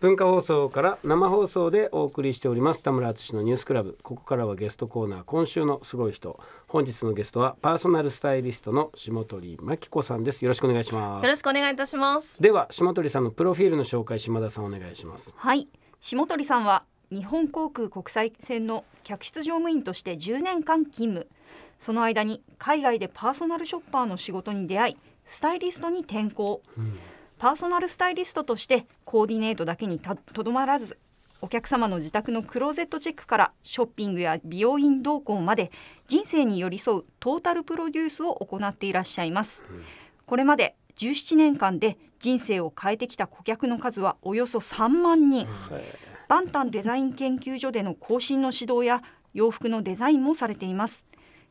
文化放送から生放送でお送りしております田村敦のニュースクラブここからはゲストコーナー今週のすごい人本日のゲストはパーソナルスタイリストの下鳥真紀子さんですよろしくお願いしますよろしくお願いいたしますでは下鳥さんのプロフィールの紹介島田さんお願いしますはい下鳥さんは日本航空国際線の客室乗務員として10年間勤務その間に海外でパーソナルショッパーの仕事に出会いスタイリストに転向、うんパーソナルスタイリストとしてコーディネートだけにとどまらずお客様の自宅のクローゼットチェックからショッピングや美容院同行まで人生に寄り添うトータルプロデュースを行っていらっしゃいます、うん、これまで17年間で人生を変えてきた顧客の数はおよそ3万人、うん、バンタンデザイン研究所での更新の指導や洋服のデザインもされています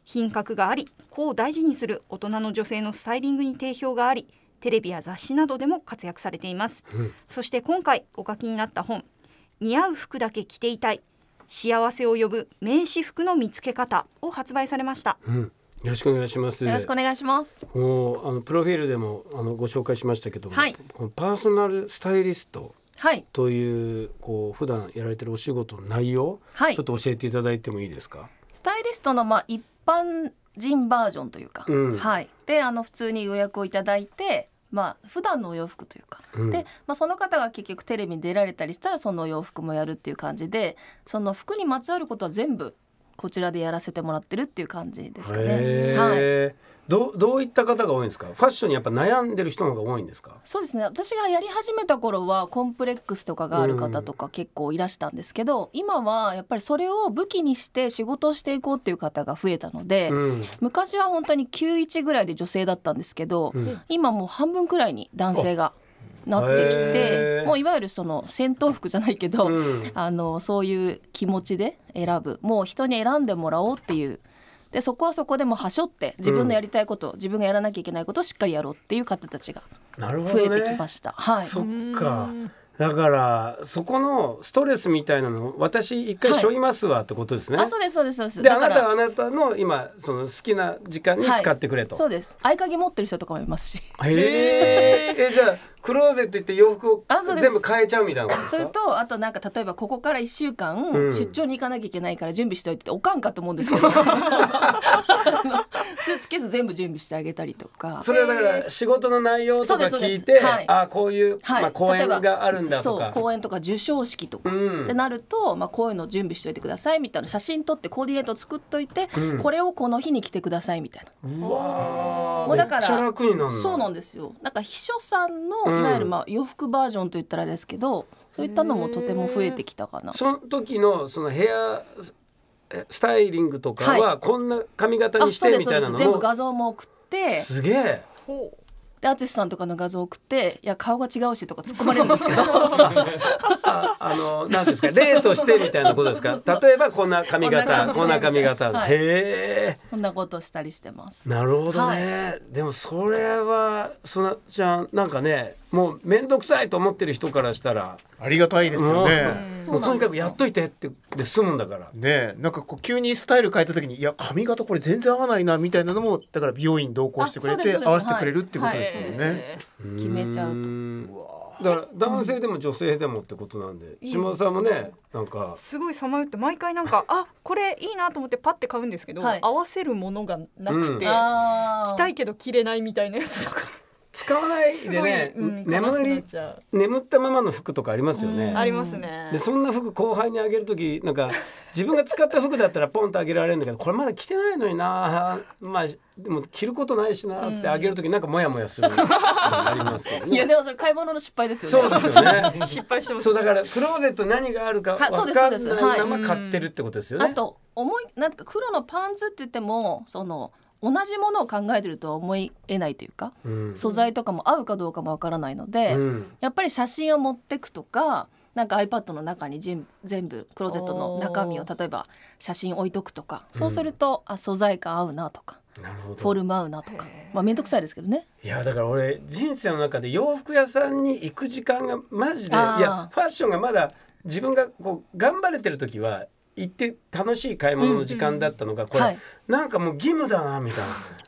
品格があり、子を大事にする大人の女性のスタイリングに定評があり、テレビや雑誌などでも活躍されています、うん、そして今回お書きになった本似合う服だけ着ていたい幸せを呼ぶ名刺服の見つけ方を発売されました、うん、よろしくお願いしますよろしくお願いしますもうあのプロフィールでもあのご紹介しましたけども、はい、このパーソナルスタイリストはい、というこう普段やられてるお仕事の内容、はい、ちょっと教えていただいてもいいですかスタイリストのまあ一般人バージョンというか、うん、はい、であの普通に予約をいただいてまあ普段のお洋服というか、うん、で、まあ、その方が結局テレビに出られたりしたらそのお洋服もやるっていう感じでその服にまつわることは全部こちらでやらせてもらってるっていう感じですかね。はいどどういった方が多いんですかファッションにやっぱ悩んでる人の方が多いんですかそうですね私がやり始めた頃はコンプレックスとかがある方とか結構いらしたんですけど、うん、今はやっぱりそれを武器にして仕事をしていこうっていう方が増えたので、うん、昔は本当に9一ぐらいで女性だったんですけど、うん、今もう半分くらいに男性が。なってきてもういわゆるその戦闘服じゃないけど、うん、あのそういう気持ちで選ぶもう人に選んでもらおうっていうでそこはそこでもはしょって自分のやりたいこと、うん、自分がやらなきゃいけないことをしっかりやろうっていう方たちが増えてきました。ね、はい、そっかだからそこのストレスみたいなの私一回しょいますわってことですね。はい、あそうですそうですそうです。であなたはあなたの今その好きな時間に使ってくれと。はい、そうです。合鍵持ってる人とかもいますし。へえ。えじゃあ。クローゼットって洋服を全部変えちゃうみたいなそれとあとなんか例えばここから1週間出張に行かなきゃいけないから準備しておいてっておかんかと思うんですけどスーツケース全部準備してあげたりとかそれはだから仕事の内容とか聞いて、はい、あこういう、はいまあ、公演があるんだとか公演とか授賞式とか、うん、ってなると、まあ、こういうの準備しておいてくださいみたいな写真撮ってコーディネート作っといて、うん、これをこの日に着てくださいみたいなうわもうだからそうなんですよなんか秘書さんの、いわゆるまあ洋服バージョンといったらですけどそういったのもとても増えてきたかな。その時のそのヘアスタイリングとかはこんな髪型にしてみたいなのも、全部画像も送ってすげえで淳さんとかの画像送って「いや顔が違うし」とか突っ込まれるんですけど ああの何ですか例としてみたいなことですか例えばこんな髪型こんな髪型、はい、へえこんなことしたりしてますなるほどね、はい、でもそれはそなちゃんなんかねもう面倒くさいと思ってる人からしたらありがたいですよね、うん、もうとにかくやっといてってで済むんだからねなんかこう急にスタイル変えた時にいや髪型これ全然合わないなみたいなのもだから美容院同行してくれて合わせてくれるってことですもんね、はい、決めちゃうとうだから男性でも女性でもってことなんで、島田さんもねなんかすごいさまよって毎回なんか あこれいいなと思ってパッて買うんですけど、はい合わせるものがなくて、うん着たいけど着れないみたいなやつとか。使わないでね、うん、眠り眠ったままの服とかありますよね。ありますね。でそんな服後輩にあげる時なんか 自分が使った服だったらポンとあげられるんだけどこれまだ着てないのになまあでも着ることないしなってあげる時なんかモヤモヤするありますけど、ね、いやでもそれ買い物の失敗ですよね。そうですよね。失敗してます。そうだからクローゼット何があるか分かんないまま買ってるってことですよね。あと思いなんか黒のパンツって言ってもその。同じものを考えてるとは思いえないというか、うん、素材とかも合うかどうかもわからないので、うん、やっぱり写真を持ってくとかなんか iPad の中に全部クローゼットの中身を例えば写真置いとくとかそうすると、うん、あ素材感合うなとか。なるほどフォルム合うなとかまあ面倒くさいですけどねいやだから俺人生の中で洋服屋さんに行く時間がマジでいやファッションがまだ自分がこう頑張れてる時は行って楽しい買い物の時間だったのが、これ、うんうんはい、なんかもう義務だなみたい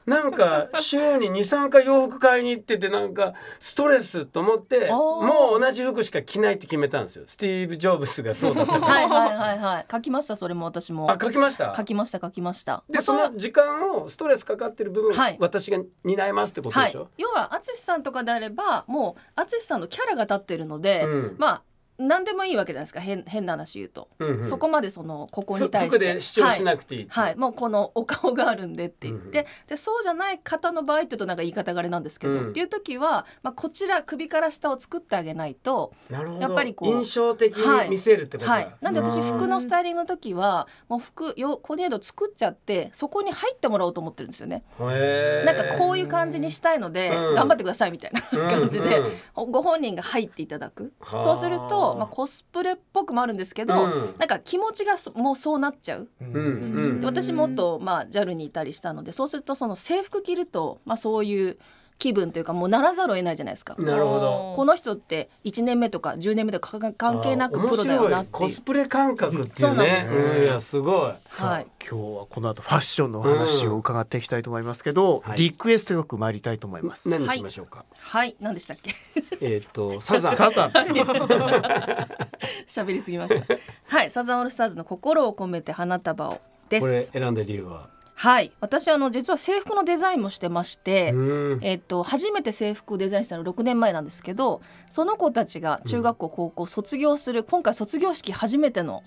ななんか週に23回洋服買いに行っててなんかストレスと思ってもう同じ服しか着ないって決めたんですよスティーブ・ジョブスがそうだったから はいはいはいはい書きましたそれも私もあ書きました書きました書きましたでその時間をストレスかかってる部分、はい、私が担いますってことでしょ、はい、要は淳さんとかであればもう淳さんのキャラが立ってるので、うん、まあ何でもいいわけじゃないですか変変な話言うと、うんうん、そこまでそのここに対して主張しなくていいはい、はい、もうこのお顔があるんでって言って、うんうん、でそうじゃない方の場合って言うとなんか言い方があれなんですけど、うん、っていう時は、まあ、こちら首から下を作ってあげないとやっぱりこう印象的に見せるってこと、はい、はい、なんで私服のスタイリングの時はもう服よコーディネート作っちゃってそこに入ってもらおうと思ってるんですよね。なんかこういう感じにしたいので、うん、頑張ってくださいみたいな 感じで、うんうん、ご本人が入っていただく。そうするとまあ、コスプレっぽくもあるんですけど、うん、なんか気持ちがもうそうなっちゃう、うん私もっと、まあ、JAL にいたりしたのでそうするとその制服着ると、まあ、そういう。気分というかもうならざるを得ないじゃないですかなるほどこの人って1年目とか10年目とか関係なくプロだよなってコスプレ感覚っていうねいやすごい、はい、今日はこの後ファッションのお話を伺っていきたいと思いますけど、うん、リクエストよく参りたいと思います、はい、何しましょうかはい、はい、何でしたっけえっとサザンサザン 喋りすぎましたはいサザンオールスターズの心を込めて花束をですこれ選んだ理由ははい私あの実は制服のデザインもしてまして、えっと、初めて制服デザインしたの6年前なんですけどその子たちが中学校、うん、高校卒業する今回卒業式初めての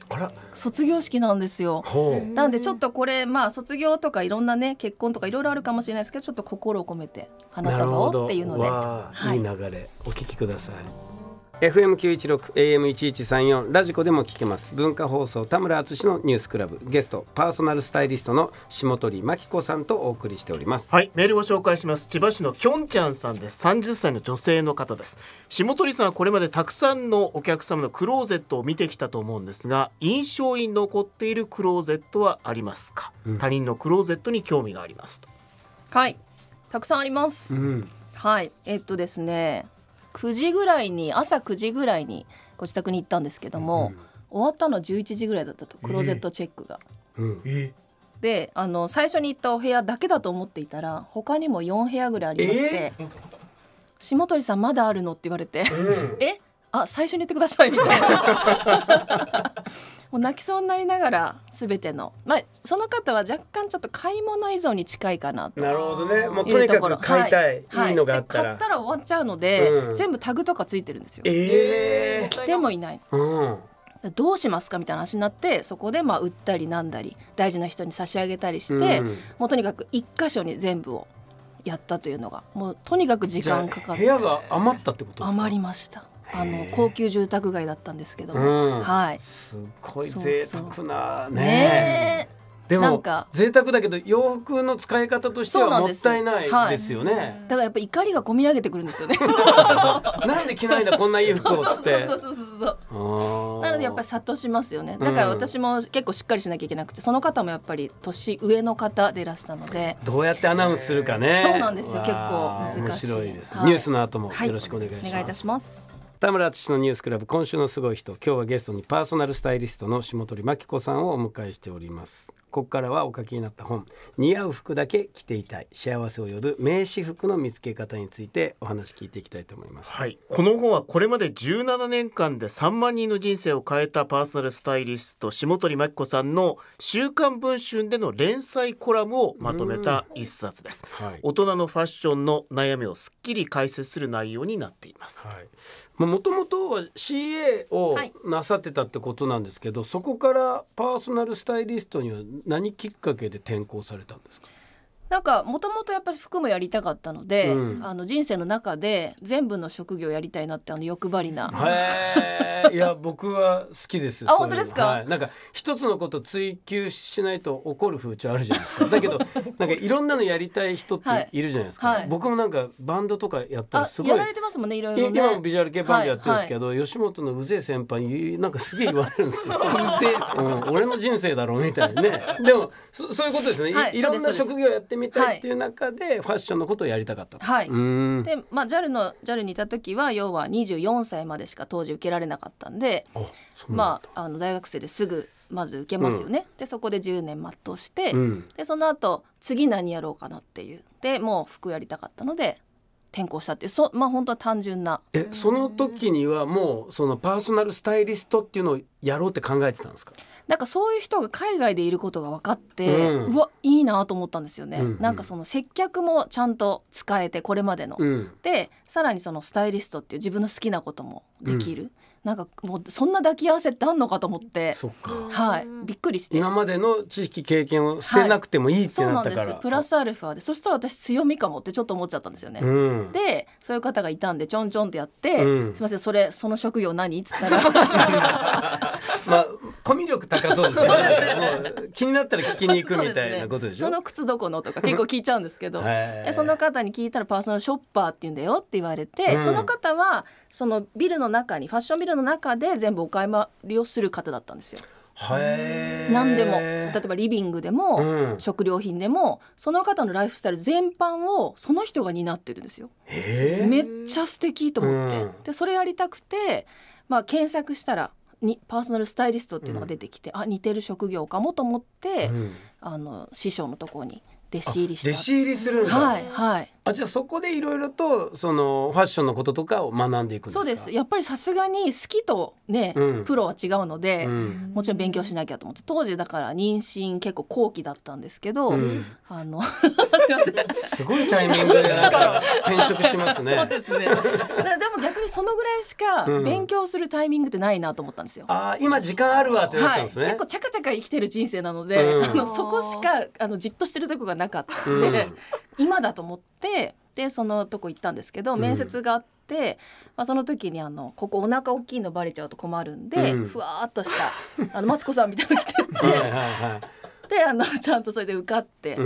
卒業式なんですよ。なんでちょっとこれまあ卒業とかいろんなね結婚とかいろいろあるかもしれないですけどちょっと心を込めて花束をっていうので、はい、いい流れお聞きください。FM916、AM1134、ラジコでも聞けます。文化放送、田村淳のニュースクラブ。ゲスト、パーソナルスタイリストの下鳥真紀子さんとお送りしております。はい、メールを紹介します。千葉市のきょんちゃんさんです。30歳の女性の方です。下鳥さんはこれまでたくさんのお客様のクローゼットを見てきたと思うんですが、印象に残っているクローゼットはありますか、うん、他人のクローゼットに興味がありますはい、たくさんあります。うん、はい、えっとですね。9時ぐらいに朝9時ぐらいにご自宅に行ったんですけども、終わったの11時ぐらいだったとクローゼットチェックが。であの最初に行ったお部屋だけだと思っていたら他にも4部屋ぐらいありまして「下鳥さんまだあるの?」って言われて「えあ最初に言ってください」みたいな。もう泣きそうになりながら全ての、まあ、その方は若干ちょっと買い物依存に近いかなとなるほどねもうとにかく買いたい、はい、いいのがあったら、買ったら終わっちゃうので、うん、全部タグとかついてるんですよ。えー、来てもいない、うんどうしますかみたいな話になってそこでまあ売ったりなんだり大事な人に差し上げたりして、うん、もうとにかく一箇所に全部をやったというのがもうとにかく時間かかって部屋が余ったってことですか余りましたあの高級住宅街だったんですけども、うん、はいすごい贅沢なねねでもなんか贅沢だけど洋服の使い方としてはもったいないですよね、はい、だからやっぱ怒りがこみ上げてくるんですよね なんで着ないんだこんないい服をっつって そうそうそうそうなのでやっぱり殺到しますよねだから私も結構しっかりしなきゃいけなくて、うん、その方もやっぱり年上の方でいらしたのでどうやってアナウンスするかねそうなんですよ結構難しい、ね、ニュースの後もよろしくお願いします、はい、お願いいたします田村淳のニュースクラブ今週のすごい人今日はゲストにパーソナルスタイリストの下鳥真紀子さんをお迎えしておりますここからはお書きになった本似合う服だけ着ていたい幸せを呼ぶ名刺服の見つけ方についてお話聞いていきたいと思いますはいこの本はこれまで17年間で3万人の人生を変えたパーソナルスタイリスト下鳥真紀子さんの週刊文春での連載コラムをまとめた一冊です、はい、大人のファッションの悩みをすっきり解説する内容になっています、はい、もともとは CA をなさってたってことなんですけど、はい、そこからパーソナルスタイリストには何きっかけで転向されたんですかなんかもともとやっぱり服もやりたかったので、うん、あの人生の中で全部の職業やりたいなってあの欲張りな。いや僕は好きです。あ本当ですか、はい、なんか一つのこと追求しないと怒る風潮あるじゃないですか。だけど なんかいろんなのやりたい人っているじゃないですか。はいはい、僕もなんかバンドとかやったらすごい。やられてますもんねいろいろ、ね、今ビジュアル系バンドやってるんですけど、吉本のうぜえ先輩になんかすげえ言われるんですよ。うぜうん、俺の人生だろうみたいなね。でもそそういうことですね。い、いろんな職業やってみみたいっていう中で、ファッションのことをやりたかったと。はい。で、まあ JAL の JAL にいた時は要は24歳までしか当時受けられなかったんで、あんまああの大学生ですぐまず受けますよね、うん、でそこで10年全うして、うん、でその後次何やろうかなっていうでもう服やりたかったので転校したっていうそまあ本当は単純なえその時にはもうそのパーソナルスタイリストっていうのをやろうって考えてたんですかなんかそういう人が海外でいることが分かって、うん、うわいいなと思ったんですよね、うんうん、なんかその接客もちゃんと使えてこれまでの、うん、でさらにそのスタイリストっていう自分の好きなこともできる、なんかもうそんな抱き合わせってあんのかと思ってそっか、はい、びっくりして今までの知識経験を捨てなくてもいいってなったから、はい、そうなんですプラスアルファでそしたら私強みかもってちょっと思っちゃったんですよね、うん、でそういう方がいたんでちょんちょんってやって、うん、すみませんそれその職業何っつったら まあコミュ力高そうですねね、気になったら聞きに行くみたいなことでしょそ、ね,、の靴どこのとか 結構聞いちゃうんですけど、えー、その方に聞いたらパーソナルショッパーって言うんだよって言われて、うん、その方はそのビルの中にファッションビルルの中で全部お買い回りをする方だったんですよ。何でも例えばリビングでも、うん、食料品でもその方のライフスタイル全般をその人が担ってるんですよ。めっちゃ素敵と思って、うん、でそれやりたくて、まあ、検索したらにパーソナルスタイリストっていうのが出てきて、うん、あ似てる職業かもと思って、うん、あの師匠のところに弟子入りした弟子入りするんだはいはいあじゃあそこでいろいろとそのファッションのこととかを学んでいくそうですやっぱりさすがに好きとね、うん、プロは違うので、うん、もちろん勉強しなきゃと思って当時だから妊娠結構後期だったんですけど、うん、あの すごいタイミングでなんか転職しますねそうですねでも逆にそのぐらいしか勉強するタイミングってないなと思ったんですよ、あ今時間あるわってなったんですね、はい、結構ちゃかちゃか生きてる人生なので、あのそこしかあのじっとしてるとこがなかったんで、今だと思ってでそのとこ行ったんですけど面接があって、まあ、その時にあのここお腹大きいのバレちゃうと困るんで、ふわっとしたあのマツコさんみたいなの着てって であのちゃんとそれで受かって、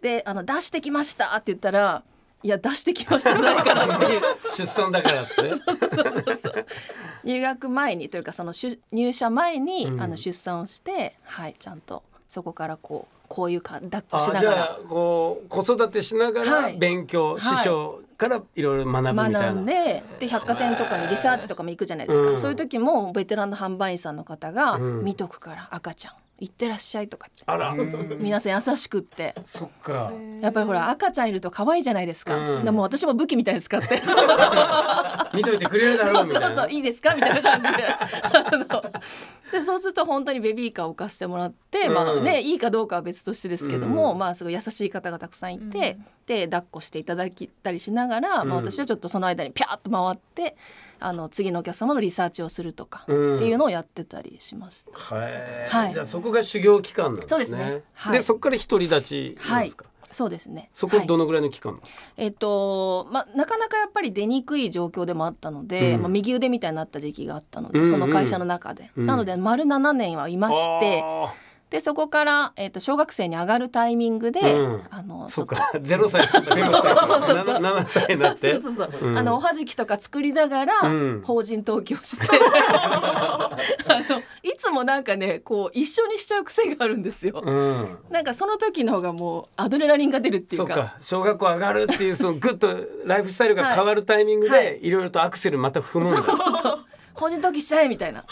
であの出してきましたって言ったら。いや出してきましたじゃないかなっていう出産だからっつっ 入学前にというかその入社前に、うん、あの出産をしてはいちゃんとそこからこうこういうか抱っこしながらこう子育てしながら勉強、はい、師匠からいろいろ学ぶみたいな。でで百貨店とかにリサーチとかも行くじゃないですか、うん、そういう時もベテランの販売員さんの方が「見とくから赤ちゃん行ってらっしゃいとかあら皆さん優しくってそっかやっぱりほら赤ちゃんいると可愛いじゃないですか、うん、でも私も武器みたいですかって 見といてくれるだろうみたいなそういいですかみたいな感じででそうすると本当にベビーカーを貸してもらって、うん、まあねいいかどうかは別としてですけども、うん、まあすごい優しい方がたくさんいて、で抱っこしていただきたりしながら、まあ、私はちょっとその間にピャーッと回ってあの次のお客様のリサーチをするとかっていうのをやってたりしました。はい、はい、じゃあそこが修行期間なんですね。で、ね、そこから独り立ちなんですか。そうですね。そこどのぐらいの期間、はい、えっ、ー、と、まあ、なかなかやっぱり出にくい状況でもあったので、うん、まあ、右腕みたいになった時期があったので、うんうん、その会社の中で、うん、なので丸7年はいまして。でそこから、えーと、小学生に上がるタイミングで、うん、あの そうか0歳7歳になってそうそうそう、うん、あのおはじきとか作りながら、うん、法人登記をして あのいつもなんかねこう一緒にしちゃう癖があるんですよ、うん、なんかその時の方がもうアドレナリンが出るっていうか小学校上がるっていうそのグッとライフスタイルが変わるタイミングで、はいろいろとアクセルまた踏むんだ、はい、そうそう法人登記しちゃえみたいな。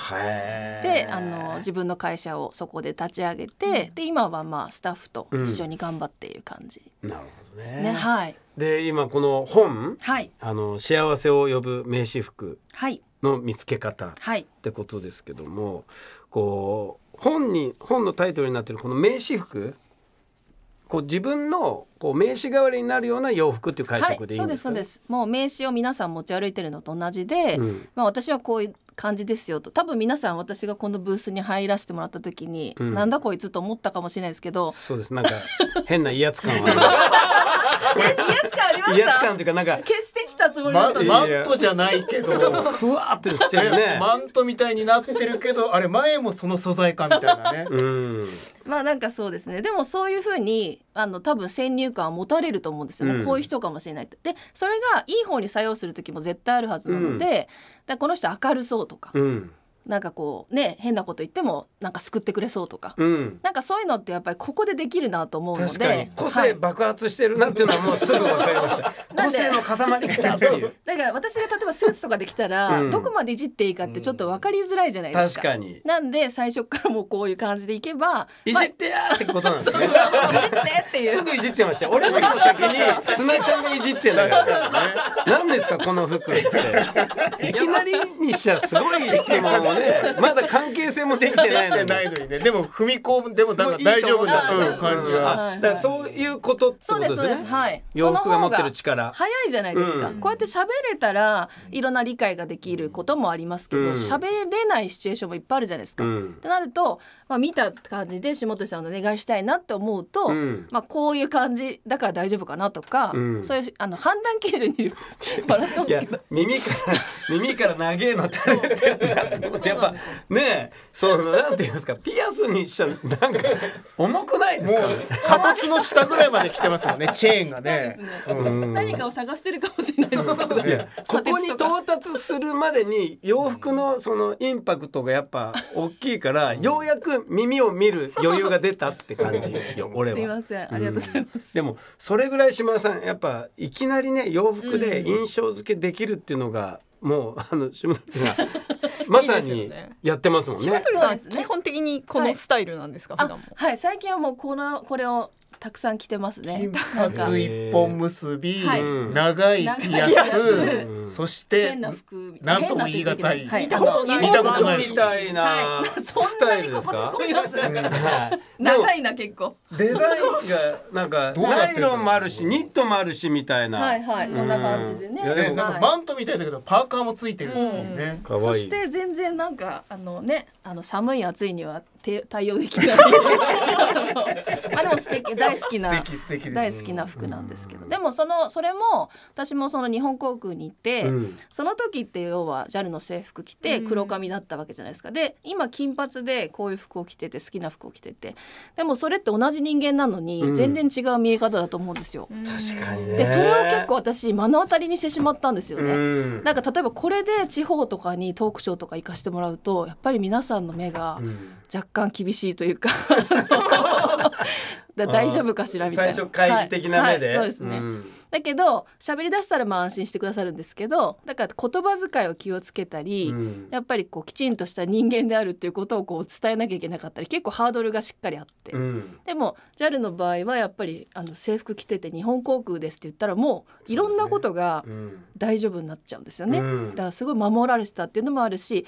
であの自分の会社をそこで立ち上げて、うん、で今はまあスタッフと一緒に頑張っている感じですね。うん、ねはい、で今この本、はい、あの幸せを呼ぶ名刺服の見つけ方ってことですけども、はい、こう本に本のタイトルになってるこの名刺服こう自分のこう名刺代わりになるような洋服っていう解釈でいいんですか、ねはい、そうですそうですもう名刺を皆さん持ち歩いてるのと同じで、うん、まあ私はこういう感じですよと多分皆さん私がこのブースに入らせてもらった時に、うん、なんだこいつと思ったかもしれないですけどそうですなんか 変な威圧感は威圧感あり威圧感っていうかなんか消してきたつもりだった、ま、マントじゃないけどふわってしてるねマントみたいになってるけどあれ前もその素材感みたいなね、うん、まあなんかそうですねでもそういうふうにあの多分先入観を持たれると思うんですよね、うん、こういう人かもしれないってでそれがいい方に作用する時も絶対あるはずなので、うん、だこの人明るそうとか、うん、なんかこうね変なこと言ってもなんか救ってくれそうとか、うん、なんかそういうのってやっぱりここでできるなと思うので個性爆発してるなっていうのはもうすぐ分かりました 個性の塊来たっていう だから私が例えばスーツとかできたら、うん、どこまでいじっていいかってちょっと分かりづらいじゃないですか、うん、確かになんで最初からもうこういう感じでいけば、いじってやってことなんですねいじってっていうすぐいじってました俺の先になちゃんがいじってんだから、ね、何ですかこの服っていきなりにしちゃすごい質問ねまだ関係性もできてないのにないのにねでも踏み込んでもなんか大丈夫な感じが、だそういうことってことですねはい洋服が持ってる力早いじゃないですか、こうやって喋れたらいろんな理解ができることもありますけど喋、れないシチュエーションもいっぱいあるじゃないですか、ってなるとまあ、見た感じで下手さんお願いしたいなって思うと、うん、まあ、こういう感じだから大丈夫かなとか、うん、そういうあの判断基準に耳から 耳から長えの垂れてるなと思ってやっぱねそうなんていうんですかピアスにしたらなんか重くないですか、ね、鎖骨の下ぐらいまで来てますよね チェーンがね、ね、何かを探してるかもしれないですけど、ね、ここに到達するまでに洋服のそのインパクトがやっぱ大きいから、ようやく耳を見る余裕が出たって感じよ俺は。すいませんありがとうございます。でもそれぐらい島田さんやっぱいきなりね洋服で印象付けできるっていうのが、もうあの島田さんが まさにやってますもんね。いいね島鳥さん、ね、基本的にこのスタイルなんですか、はい、はい、最近はもうこのこれをたくさん着てますね。金髪一本結び、はい、長いピアス、そしてなんとも言い難い、はい、見たことないみたいなスタイルですか。長いな結構。デザインがなんか ナイロンもあるしニットもあるしみたいな。はいはい、こんな感じでね。なんかマントみたいだけどパーカーもついてるていうね。そして全然なんかあのねあの寒い暑いにはて対応できない あでも素敵大好きな大好きな服なんですけど、でもそのそれも私もその日本航空に行って、うん、その時って要は JAL の制服着て黒髪だったわけじゃないですか、で今金髪でこういう服を着てて好きな服を着ててでもそれって同じ人間なのに全然違う見え方だと思うんですよ。うん、確かに、ね、でそれを結構私目の当たりにしてしまったんですよね。うん、なんか例えばこれで地方とかにトークショーとか行かしてもらうとやっぱり皆さんの目が若干厳しいというか だ大丈夫かしらみたいな最初懐疑的な目で、はいはい、そうですね、うん、だけど喋り出したらまあ安心してくださるんですけどだから言葉遣いを気をつけたり、うん、やっぱりこうきちんとした人間であるっていうことをこう伝えなきゃいけなかったり結構ハードルがしっかりあって、うん、でも JAL の場合はやっぱりあの制服着てて日本航空ですって言ったらもういろんなことが大丈夫になっちゃうんですよね。だからすごい守られてたっていうのもあるし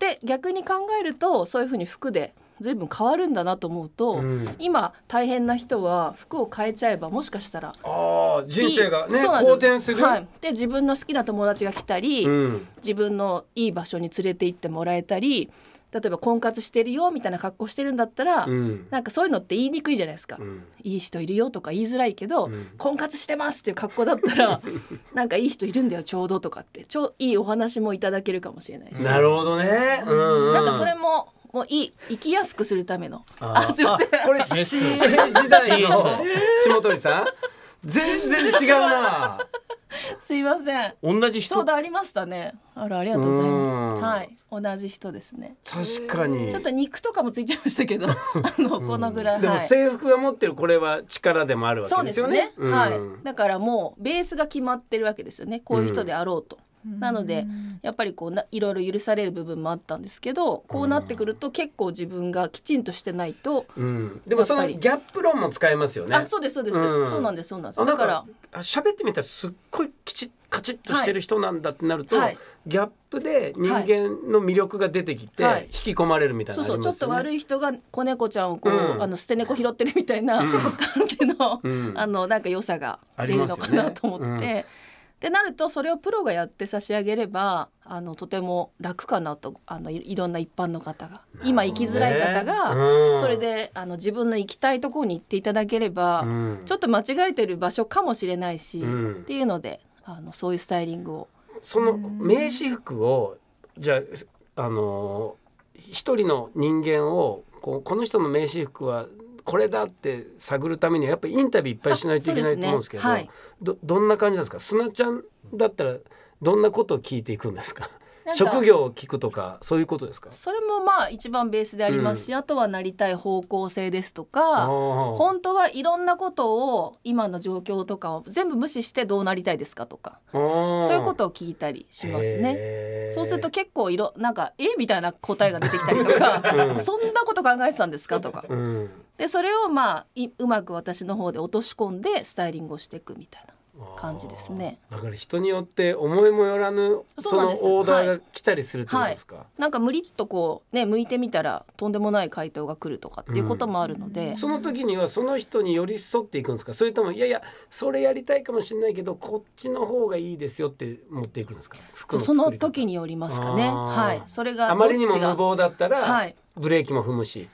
で逆に考えるとそういうふうに服でぶん変わるんだなと思うと、うん、今大変な人は服を変えちゃえばもしかしたらあ人生がね好転する、はい、で自分の好きな友達が来たり、うん、自分のいい場所に連れて行ってもらえたり例えば婚活してるよみたいな格好してるんだったら、うん、なんかそういうのって言いにくいじゃないですか、うん、いい人いるよとか言いづらいけど、うん、婚活してますっていう格好だったら なんかいい人いるんだよちょうどとかってちょいいお話もいただけるかもしれないしなるほどね、うんうん、なんかそれももうい生きやすくするためのあすいませんこれ CA 時代の下鳥さん全然違うなすいません同じ人そうだありましたねあらありがとうございますはい同じ人ですね確かにちょっと肉とかもついちゃいましたけどあのこのぐらい、うん、でも制服が持ってるこれは力でもあるわけですよね、ね、はいだからもうベースが決まってるわけですよねこういう人であろうと、なのでやっぱりこうないろいろ許される部分もあったんですけどこうなってくると結構自分がきちんとしてないと、うん、でもそのギャップ論も使えますよねあそうですそうです、うん、そうなんですそうなんですだから喋ってみたらすっごいきちカチッとしてる人なんだってなると、はい、ギャップで人間の魅力が出てきて、引き込まれるみたいな、ね、そうそうちょっと悪い人が子猫ちゃんをこう、うん、あの捨て猫拾ってるみたいな 感じの、あのなんか良さが出るのかなと思って。ってなるとそれをプロがやって差し上げればあのとても楽かなとあのいろんな一般の方が、今生きづらい方が、うん、それであの自分の行きたいところに行っていただければ、うん、ちょっと間違えてる場所かもしれないし、うん、っていうのであのそういうスタイリングを。その名刺服をじゃあ、あの一人の人間をこうこの人の名刺服はこれだって探るためにはやっぱりインタビューいっぱいしないといけないと思うんですけど、ねはい、どどんな感じなんですか砂ちゃんだったらどんなことを聞いていくんですか職業を聞くとかそういうことですかそれもまあ一番ベースでありますし、うん、あとはなりたい方向性ですとか本当はいろんなことを今の状況とかを全部無視してどうなりたいですかとかそういうことを聞いたりしますねそうすると結構いろなんかえみたいな答えが出てきたりとか、うん、そんなこと考えてたんですかとか、うん、でそれをまあうまく私の方で落とし込んでスタイリングをしていくみたいな感じですね。だから人によって思いもよらぬそのオーダーが来たりするってことですか。はいはい、なんか無理っとこうね向いてみたらとんでもない回答が来るとかっていうこともあるので、うん、その時にはその人に寄り添っていくんですか。それともいやいやそれやりたいかもしれないけどこっちの方がいいですよって持っていくんですか。服のその時によりますかね。はい。それがあまりにも無謀だったら、はい、ブレーキも踏むし。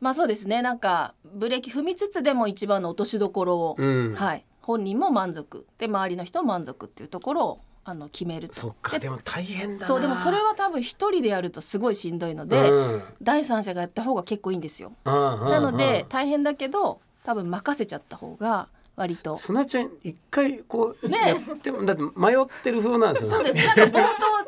まあそうですねなんかブレーキ踏みつつでも一番の落としどころを、うん、はい本人も満足で周りの人も満足っていうところをあの決めるとそっかでも大変だそうでもそれは多分一人でやるとすごいしんどいので、うん、第三者がやった方が結構いいんですよ、うんうんうん、なので大変だけど多分任せちゃった方が割と砂ちゃん一回こうねでもだって迷ってる風なんですよねそうですなんか冒頭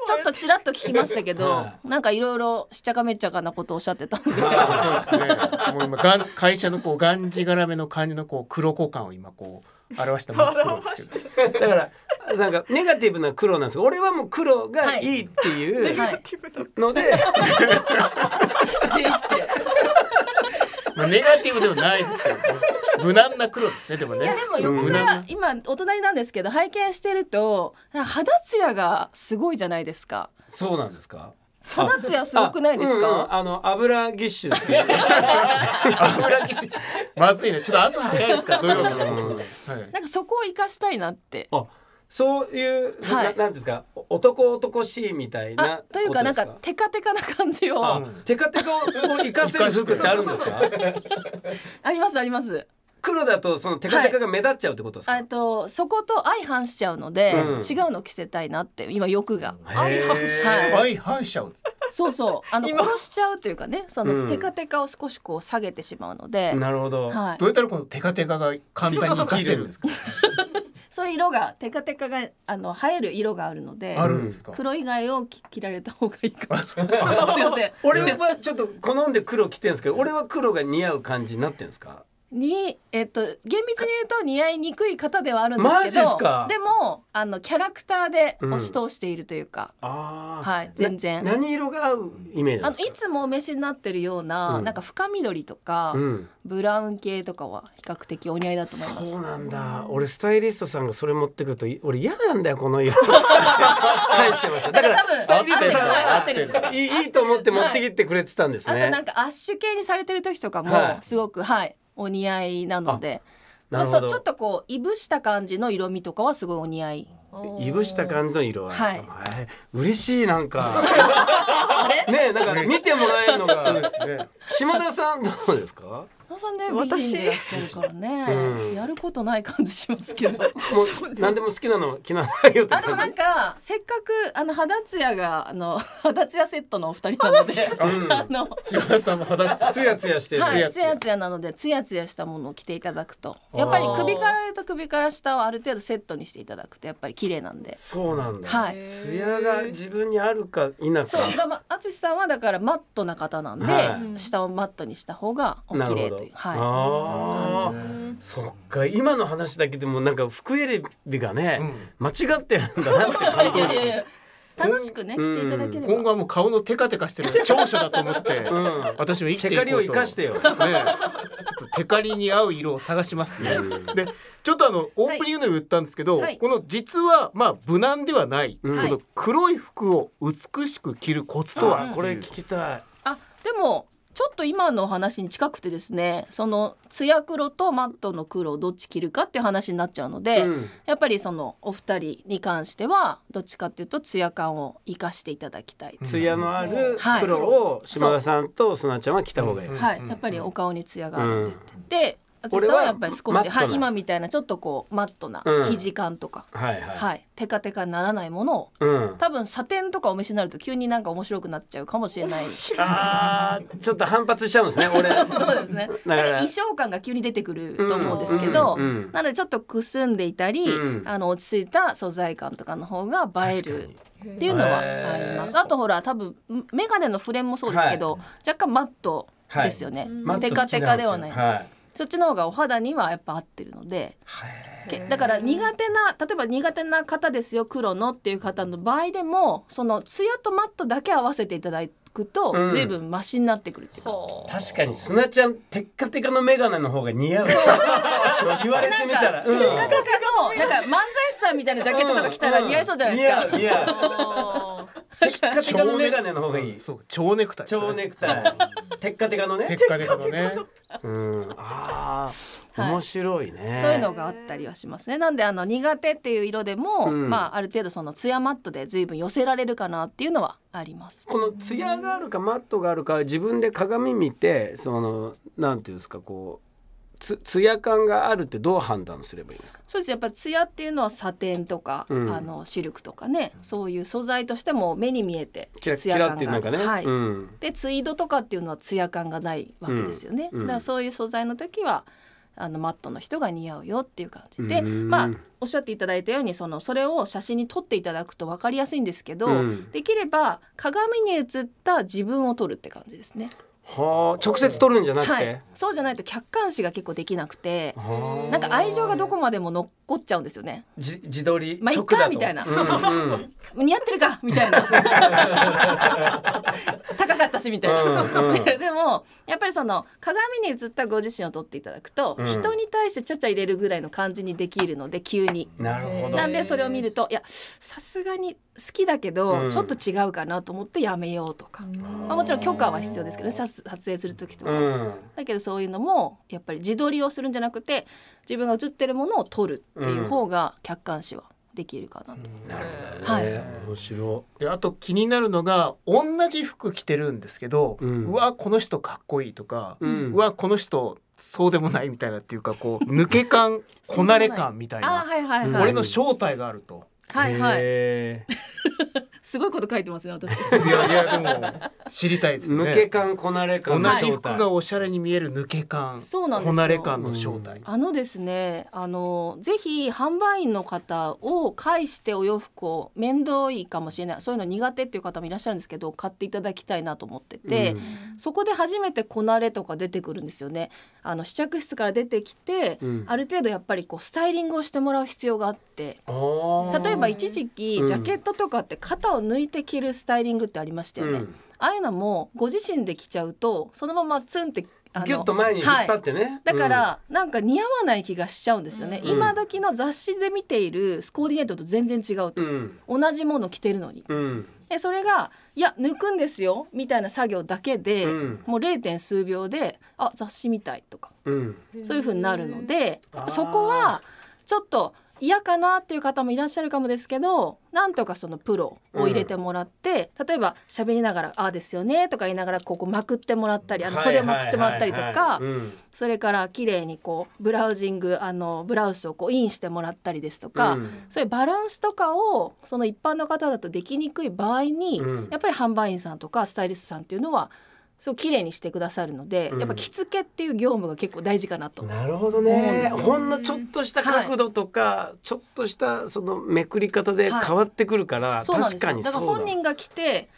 ちょっとちらっと聞きましたけど、なんかいろいろしちゃかめっちゃかなことをおっしゃってたんであそうですねもう今がん会社のこうがんじがらめの感じのこう黒子感を今こう表した真っんですけどだからなんかネガティブな黒なんです俺はもう黒がいいっていうので、は い、全否定まあネガティブではないですけどね。無難な黒ですねでもね。いやでもよくな今お隣なんですけど拝見してると肌ツヤがすごいじゃないですか。そうなんですか。肌ツヤすごくないですか。あうんうん、あの油ぎっしゅ 油ぎっしゅ。まずいね。ちょっと朝早いですか土曜日うんはい。なんかそこを生かしたいなって。あ。そういう、はい、なんですか男男しいみたいなというかなんかテカテカな感じをテカテカを生かせる服ってあるんですか ありますあります黒だとそのテカテカが目立っちゃうってことですか、はい、とそこと相反しちゃうので、うん、違うの着せたいなって今欲が相反しちゃう、そうそうあの殺しちゃうというかねそのテカテカを少しこう下げてしまうので、うん、なるほど、はい、どうやったらこのテカテカが簡単に生かせるんですか そういう色がテカテカがあの映える色があるのであるんですか黒以外を着られた方がいいかもしれすいません俺はちょっと好んで黒着てるんですけど俺は黒が似合う感じになってるんですかに、えっと、厳密に言うと似合いにくい方ではあるんですけどでもあのキャラクターで押し通しているというか、うん、はい、全然何色が合うイメージあのいつもお召しになってるような、うん、なんか深緑とか、うん、ブラウン系とかは比較的お似合いだと思いますそうなんだ俺スタイリストさんがそれ持ってくると俺嫌なんだよこの色返してましただからスタイリストさんいいと思って持ってきてくれてたんですね、はい、あとなんかアッシュ系にされてる時とかも、すごくはいお似合いなので。まあ、ちょっとこういぶした感じの色味とかはすごいお似合いいぶした感じの色合い、はい、嬉しいなんか ねなんか見てもらえるのが、ね、島田さんどうですか田さんね美人でいらっしゃるからね、うん、やることない感じしますけど もう何でも好きなの着なさいよってあでもなんかせっかくあの肌ツヤがあの 肌ツヤセットのお二人なので、うん、あの広田さんも肌ツヤツヤしてツヤツヤ,、はい、ツヤなのでツヤツヤしたものを着ていただくとやっぱり首からと首から下をある程度セットにしていただくとやっぱり綺麗なんでそうなんだ、はい、ツヤが自分にあるか否かそうだから淳さんはだからマットな方なんで、はい、下をマットにした方がお綺麗とう、はい、ああ。そっか今の話だけでもなんか服選びがね、うん、間違ってるんだなって感じです楽しくね、来ていただければ、今後はもう顔のテカテカしてる長所だと思って、うん、私も生きていテカリを生かしてよ、ね、ちょっとテカリに合う色を探しますね、でちょっとあのオープニングでも言ったんですけど、はい、この実はまあ無難ではない、うん、この黒い服を美しく着るコツとは、これ聞きたいあでもちょっと今の話に近くてですねそのツヤ黒とマットの黒をどっち着るかっていう話になっちゃうので、うん、やっぱりそのお二人に関してはどっちかっていうとツヤ感を生かしていただきたいツヤのある黒を島田さんとすなちゃんは着た方がいい、はい、やっぱりお顔にツヤがあるって言って、淳はやっぱり少し、はい、今みたいなちょっとこうマットな生地感とか、うん、はい、はいはい、テカテカにならないものを、うん、多分サテンとかお召しになると急になんか面白くなっちゃうかもしれないあちょっと反発しちゃうんですね俺 そうですねなんか衣装感が急に出てくると思うんですけど、うん、なのでちょっとくすんでいたり、あの落ち着いた素材感とかの方が映える。っていうのはあります。あとほら多分眼鏡のフレームもそうですけど、はい、若干マットですよね。はい、テカテカではない。そっちの方がお肌にはやっぱ合ってるのでだから苦手な例えば苦手な方ですよ黒のっていう方の場合でもそのツヤとマットだけ合わせていただくと、くと随分マシになってくるっていうか、確かに砂ちゃんテッカテカの眼鏡の方が似合う言われてみたらテッカテカのなんか漫才師さんみたいなジャケットとか着たら似合いそうじゃないですか、似合う似合う テッカテカのメガネの方がいい。そう蝶ネクタイ。蝶ネクタイ。テッカテカのね。テッカテカのね。うん。ああ、面白いね、そういうのがあったりはしますね。なんであの苦手っていう色でも、まあある程度そのツヤマットで随分寄せられるかなっていうのはあります。このツヤがあるかマットがあるか自分で鏡見てそのなんていうんですかこう。つ艶感があるってどう判断すればいいですかそうですやっぱり艶っていうのはサテンとか、うん、あのシルクとかねそういう素材としても目に見えて艶感があかね、はい、うん、でツイードとかっていうのは艶感がないわけですよね、うん、だからそういう素材の時はあのマットの人が似合うよっていう感じで、まあおっしゃっていただいたようにそのそれを写真に撮っていただくと分かりやすいんですけど、できれば鏡に映った自分を撮るって感じですね。はあ、直接取るんじゃなくて、はい、そうじゃないと客観視が結構できなくてなんか愛情がどこまでも残っちゃうんですよね自撮りまあ、いっかみたいな、うんうん、似合ってるかみたいな 高かったしみたいな、うんうん、でもやっぱりその鏡に映ったご自身を撮っていただくと、うん、人に対してちゃちゃ入れるぐらいの感じにできるので急になるほどなんでそれを見るといやさすがに好きだけど、ちょっと違うかなと思ってやめようとか、まあ、もちろん許可は必要ですけどね撮影する時とか、だけどそういうのもやっぱり自撮りをするんじゃなくて自分が写ってるものを撮るっていう方が客観視はできるかなと。なるほど、ね、はい、面白い。であと気になるのが同じ服着てるんですけど、うん、わこの人かっこいいとか、うん、わこの人そうでもないみたいなっていうかこう抜け感こなれ感みたいな、はいはいはい、俺の正体があると。はいはい。すごいこと書いてますね私。いやいやでも知りたいですね。抜け感こなれ感同じ服がおしゃれに見える抜け感。そうなんこなれ感の正体。あのですねあのぜひ販売員の方を介してお洋服を面倒いかもしれないそういうの苦手っていう方もいらっしゃるんですけど買っていただきたいなと思ってて、うん、そこで初めてこなれとか出てくるんですよね。あの試着室から出てきて、うん、ある程度やっぱりこうスタイリングをしてもらう必要があって例えばば一時期ジャケットとかって肩を抜いて着るスタイリングってありましたよね、うん、ああいうのもご自身で着ちゃうとそのままツンってギュッと前に引っ張ってね、はい、だから、なんか似合わない気がしちゃうんですよね、うん、今時の雑誌で見ているコーディネートと全然違うと、うん、同じもの着てるのに、うん、でそれがいや抜くんですよみたいな作業だけで、もう 0. 点数秒であ雑誌みたいとか、そういうふうになるのでそこはちょっと嫌かなっていう方もいらっしゃるかもですけどなんとかそのプロを入れてもらって、うん、例えば喋りながら「ああですよね」とか言いながらここまくってもらったりあのそれをまくってもらったりとか、それから綺麗にこうブラウジングあのブラウスをこうインしてもらったりですとか、うん、そういうバランスとかをその一般の方だとできにくい場合に、うん、やっぱり販売員さんとかスタイリストさんっていうのはすごい綺麗にしてくださるので、うん、やっぱ着付けっていう業務が結構大事かなと。なるほどね。ほんのちょっとした角度とか、はい、ちょっとしたそのめくり方で変わってくるから、はい、確かにだから本人が来て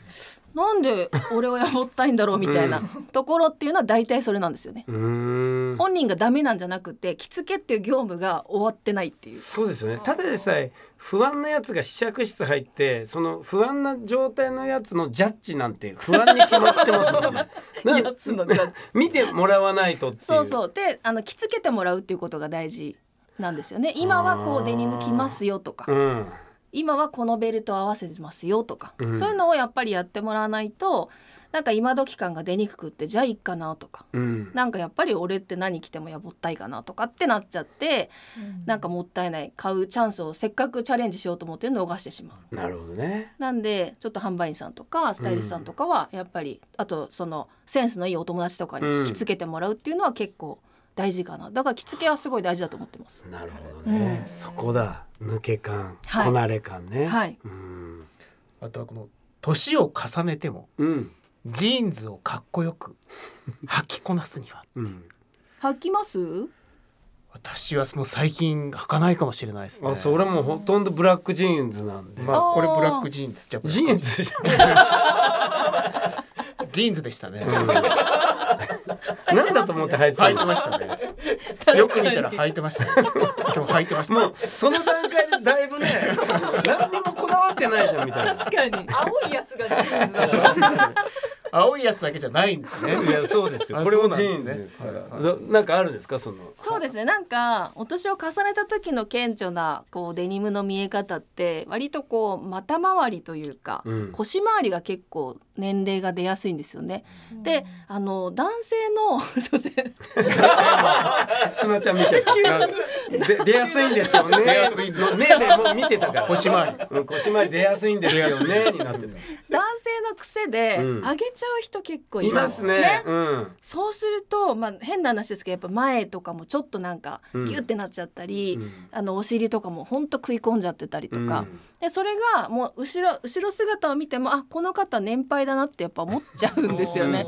なんで俺はやもったいんだろうみたいなところっていうのは大体それなんですよね。本人がダメなんじゃなくて着付けっていう業務が終わってないっていうそうですよねただでさえ不安なやつが試着室入ってその不安な状態のやつのジャッジなんて不安に決まってますもんね やつのジャッジ 見てもらわないとそうそうであの着付けてもらうっていうことが大事なんですよね今はこうデニム着ますよとか、うん、今はこのベルト合わせてますよとか、うん、そういうのをやっぱりやってもらわないとなんか今時感が出にくくってじゃあいっかなとか、うん、なんかやっぱり俺って何着てもやぼったいかなとかってなっちゃって、うん、なんかもったいない買うチャンスをせっかくチャレンジしようと思ってるの逃してしまう。なるほどねなんでちょっと販売員さんとかスタイリストさんとかはやっぱり、うん、あとそのセンスのいいお友達とかに着付けてもらうっていうのは結構。うん大事かなだから着付けはすごい大事だと思ってますなるほどね、うん、そこだ抜け感、はい、こなれ感ね、はい、うんあとはこの年を重ねても、うん、ジーンズをかっこよく 履きこなすには、うん、履きます私はもう最近履かないかもしれないですね。あ、それもほとんどブラックジーンズなんで。まあこれブラックジーンズじゃジーンズじゃ。ジーンズでしたね。なんだと思って履いてた履いてましたね。よく見たら履いてましたね。今日履いてました。もうその段階でだいぶね、何にもわってないじゃんみたいな。確かに青いやつがジーンズだから青いやつだけじゃないんですね。いやそうですよ。これもジーンズですから。なんなんかあるんですかその。そうですねなんかお年を重ねた時の顕著なこうデニムの見え方って割とこう股回りというか、うん腰回りが結構年齢が出やすいんですよね。であの男性の すいませ ちゃん見ちゃった。で出やすいんですよね。出やすい。ねでも見てたから腰回り、うん、腰回り出やすいんですよねになってた。男性の癖で上げちゃう人結構います、ね、ね。うん、そうするとまあ変な話ですけどやっぱ前とかもちょっとなんかギュってなっちゃったり、うん、あのお尻とかも本当食い込んじゃってたりとか。うんでそれがもう後ろ後ろ姿を見てもあこの方年配だなってやっぱ思っちゃうんですよね。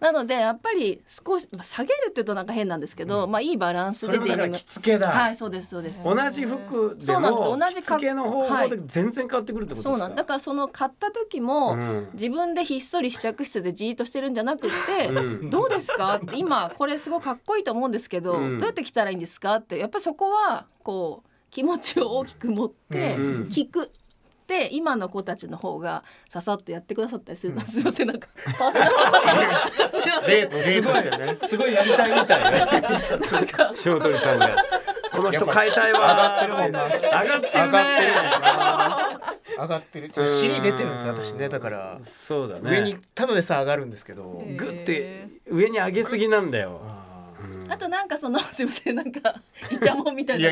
なのでやっぱり少し、まあ、下げるっていうとなんか変なんですけど、うん、まあいいバランスで着付けだ。はいそうですそうです。同じ服でも着付けの方法で全然変わってくるってことですか。はい、そうなんだからその買った時も、うん、自分でひっそり試着室でじーっとしてるんじゃなくて、うん、どうですかって今これすごくかっこいいと思うんですけど、どうやって着たらいいんですかってやっぱりそこはこう。気持ちを大きく持って聞く。で今の子たちの方がささっとやってくださったりするの、うん、すいませんなんかパーソナルすごい、ね、すごいやりたいみたい、なんか塩鳥さんがこの人変えたいわ上がってるもんな上がってる、ね、上がってるもん尻出てるんです私ねだからそうだね上にただでさ上がるんですけどグって上に上げすぎなんだよあとなんかその すいませんなんかいちゃもんみたいな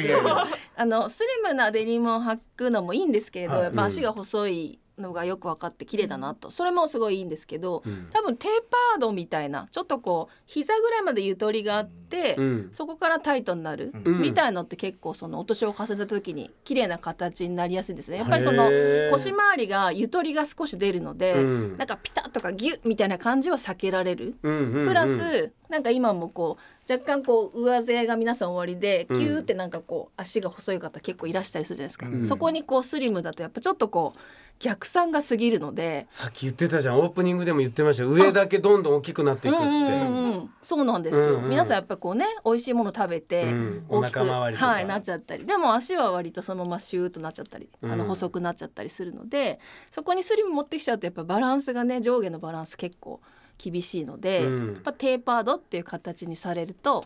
あのスリムなデニムを履くのもいいんですけれど、はい、やっぱ足が細いのがよく分かって綺麗だなとそれもすごいいいんですけど、うん、多分テーパードみたいなちょっとこう膝ぐらいまでゆとりがあって、うん、そこからタイトになる、うん、みたいのって結構そのお年を重ねた時に綺麗な形になりやすいんですねやっぱりその腰回りがゆとりが少し出るので、うん、なんかピタッとかギュッみたいな感じは避けられる、プラスなんか今もこう若干こう上背が皆さん終わりでキューってなんかこう足が細い方結構いらしたりするじゃないですか、そこにこうスリムだとやっぱちょっとこう逆算が過ぎるのでさっき言ってたじゃんオープニングでも言ってました上だけどんどん大きくなっていくっつって、うんうん、そうなんですよ、うんうん、皆さんやっぱこうね美味しいもの食べて大きく、うん、はい、なっちゃったりでも足は割とそのままシューッとなっちゃったりあの細くなっちゃったりするので、そこにスリム持ってきちゃうとやっぱバランスがね上下のバランス結構厳しいので、やっぱテーパードっていう形にされると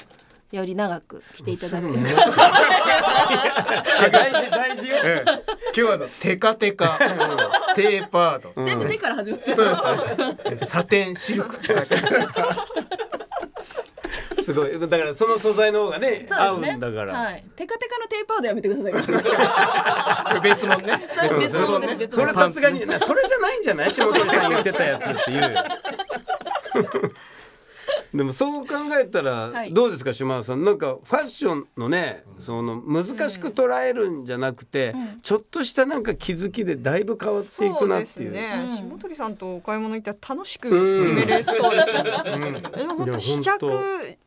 より長く来ていただく。大事大事よ、今日はテカテカ、テーパード、全部手から始まってる。サテンシルクって書いて すごいだからその素材の方がね、合うんだから、テカテカのテーパードやめてください別物ね別物ね、それさすがにそれじゃないんじゃない下鳥さん言ってたやつっていう でもそう考えたらどうですか、島田さんなんかファッションのねその難しく捉えるんじゃなくて、うん、ちょっとしたなんか気づきでだいぶ変わっていくなっていう。うね、うん、下鳥さんとお買い物行ったら楽しく決めれそうですね。うん、本当試着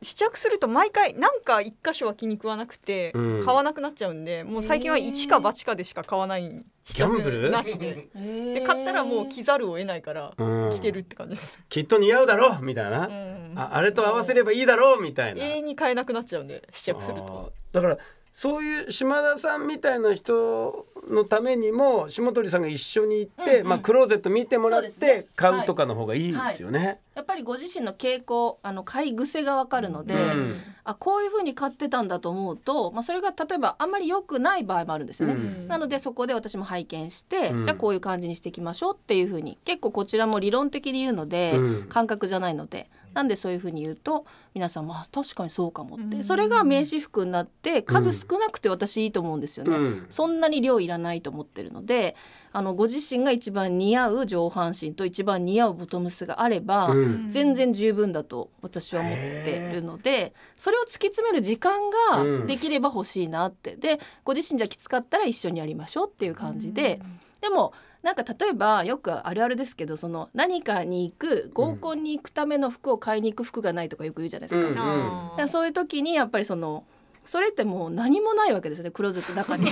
試着すると毎回なんか一箇所は気に食わなくて買わなくなっちゃうんで、もう最近は一か八かでしか買わない。ギャンブルなしでで買ったらもう着ざるを得ないから着てるって感じです。きっと似合うだろうみたいな。ああれと合わせればいいだろうみたいな永遠に買えなくなっちゃうんで試着するとだからそういう島田さんみたいな人のためにも下鳥さんが一緒に行って、うんうん、まあ、クローゼット見てもらって買うとかの方がいいですよね。ねはいはい、やっぱりご自身の傾向あの買い癖がわかるので、うん、あこういうふうに買ってたんだと思うと、まあ、それが例えばあんまり良くない場合もあるんですよね。うん、なのでそこで私も拝見して、うん、じゃあこういう感じにしていきましょうっていうふうに結構こちらも理論的に言うので、感覚じゃないので。なんでそういうふうに言うと皆さんも確かにそうかもってそれが名刺服になって数少なくて私いいと思うんですよね、うん、そんなに量いらないと思ってるのであのご自身が一番似合う上半身と一番似合うボトムスがあれば、うん、全然十分だと私は思ってるのでそれを突き詰める時間ができれば欲しいなってでご自身じゃきつかったら一緒にやりましょうっていう感じで、でもなんか例えばよくあるあるですけどその何かに行く合コンに行くための服を買いに行く服がないとかよく言うじゃないですか。うんうん、かそういう時にやっぱりそのそれってもう何もないわけですねクローゼットの中に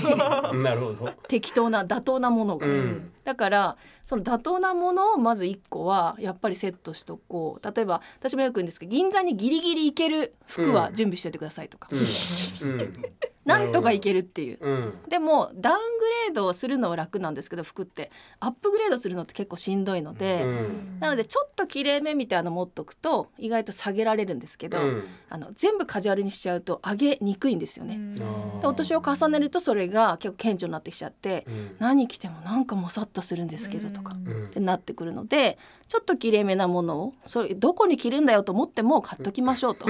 なるほど適当な妥当なものが、うん、だからその妥当なものをまず1個はやっぱりセットしとこう例えば私もよく言うんですけど銀座にギリギリ行ける服は準備しておいてくださいとか。うんうんなんとかいけるっていう、うん、でもダウングレードをするのは楽なんですけど服ってアップグレードするのって結構しんどいので、うん、なのでちょっときれいめみたいなの持っとくと意外と下げられるんですけど、うん、あの全部カジュアルにしちゃうと上げにくいんですよね。でお年を重ねるとそれが結構顕著になってきちゃって、何着てもなんかもさっとするんですけどとか、ってなってくるのでちょっときれいめなものをそれどこに着るんだよと思っても買っときましょうと。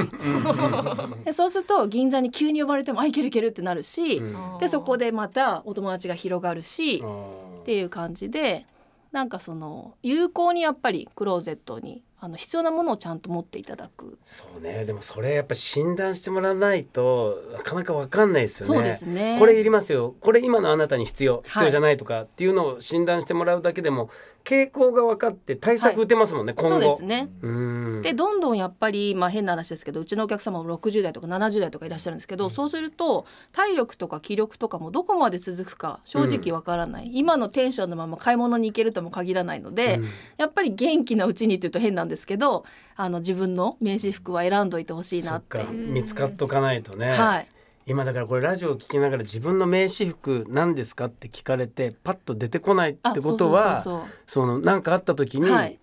でそうすると銀座に急に呼ばれても「あいけるいける」ってなるし、うん、でそこでまたお友達が広がるしっていう感じでなんかその有効にやっぱりクローゼットにあの必要なものをちゃんと持っていただく。そうね、でもそれやっぱ診断してもらわないとなかなかわかんないですよね。そうですね。これいりますよ。これ今のあなたに必要、必要じゃないとかっていうのを診断してもらうだけでも傾向が分かって対策打てますもんね、はい、今後そうですねでどんどんやっぱり、まあ、変な話ですけどうちのお客様も60代とか70代とかいらっしゃるんですけど、うん、そうすると体力とか気力とかもどこまで続くか正直分からない、うん、今のテンションのまま買い物に行けるとも限らないので、うん、やっぱり元気なうちにっていうと変なんですけどあの自分の名刺服は選んどいてほしいなって見つかっとかないとね。はい今だからこれラジオを聞きながら自分の名刺服んですかって聞かれてパッと出てこないってことはその何かあった時に、はい、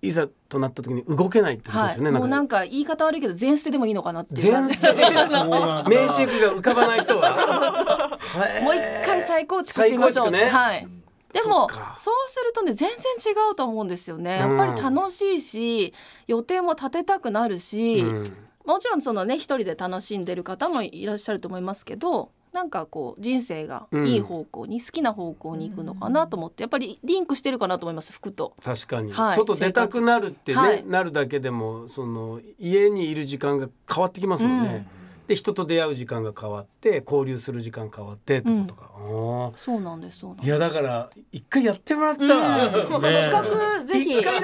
いざとなった時に動けないってことですよね、はい、もうなんか言い方悪いけど前世でもいいのかなって全捨て 名刺服が浮かばない人はもう一回再構築しましょう、ね、はいでもそうするとね全然違うと思うんですよね。やっぱり楽しいし、予定も立てたくなるし、うん、もちろんそのね一人で楽しんでる方もいらっしゃると思いますけどなんかこう人生がいい方向に、うん、好きな方向に行くのかなと思ってやっぱりリンクしてるかなと思います服と確かに、はい、外出たくなるってね、はい、なるだけでもその家にいる時間が変わってきますもんね、うん、で人と出会う時間が変わって交流する時間変わってってとか、うん、そうなんですそうなんですいやだから一回やってもらったら、ね、企画ぜひ立ち